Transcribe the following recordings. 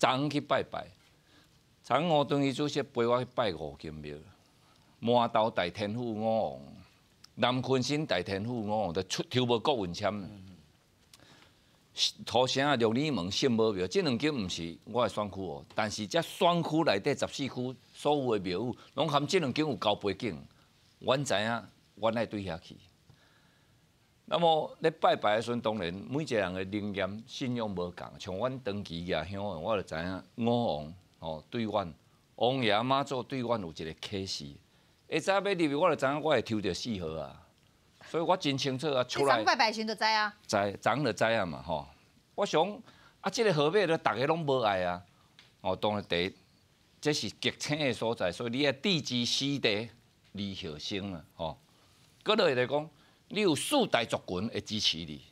昨昏去拜拜，昨昏我等于主席陪我去拜五金庙，满头大天父王，南昆新大天父王，都出抽无国文签，土城啊六里门圣母庙，即两间毋是我的选区哦，但是这选区内底十四区所有的庙宇，拢含即两间有交背景，我知影，我爱对遐去。那么咧拜拜的时阵，当然每一个人的灵验信仰无同，像阮长期也乡，我就知影五王吼对阮王爷妈祖对阮有一个启示。一早要入去，我就知影我会抽到四号啊，所以我真清楚啊。出来拜拜先就知啊。知长就知啊嘛吼。我想啊，即个号码咧，大家拢无爱啊。哦，当然第，一，这是极清的所在，所以你的地基师德立核心啊吼。搁落来讲。你有四大族群会支持你，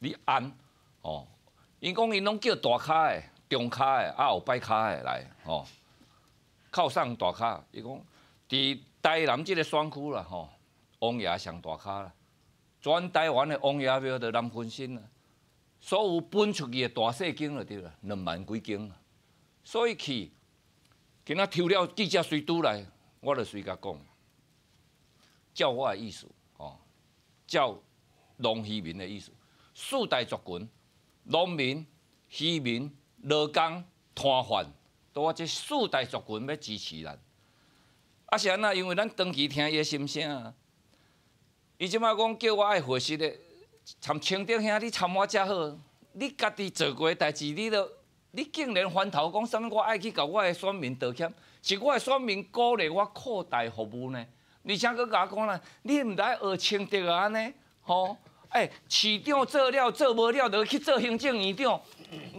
你安哦，因讲因拢叫大骹诶、中骹诶啊、后摆骹诶来哦，靠上大骹。伊讲伫台南即个山区啦吼，王爷上大骹啦，全台湾诶王爷庙都南分身啦，所有分出去诶大细经就对啦，两万几啦。所以去，今仔抽了记者随拄来，我著随甲讲，照我诶意思哦。叫农渔民的意思，四大族群：农民、渔民、劳工、摊贩，都我这四大族群要支持咱。啊，是安那，因为咱长期听伊的心声啊，伊即摆讲叫我爱回食的，参青德兄你参我遮好，你家己做过代志，你都你竟然反头讲啥物我爱去甲我的选民道歉，是我的选民鼓励我扩大服务呢？而且甲我讲啦，你毋来学清德安尼，吼，哎，市长做料做无料，就去做行政院长，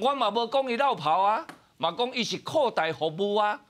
我嘛无讲伊绕跑啊，嘛讲伊是扩大服务啊。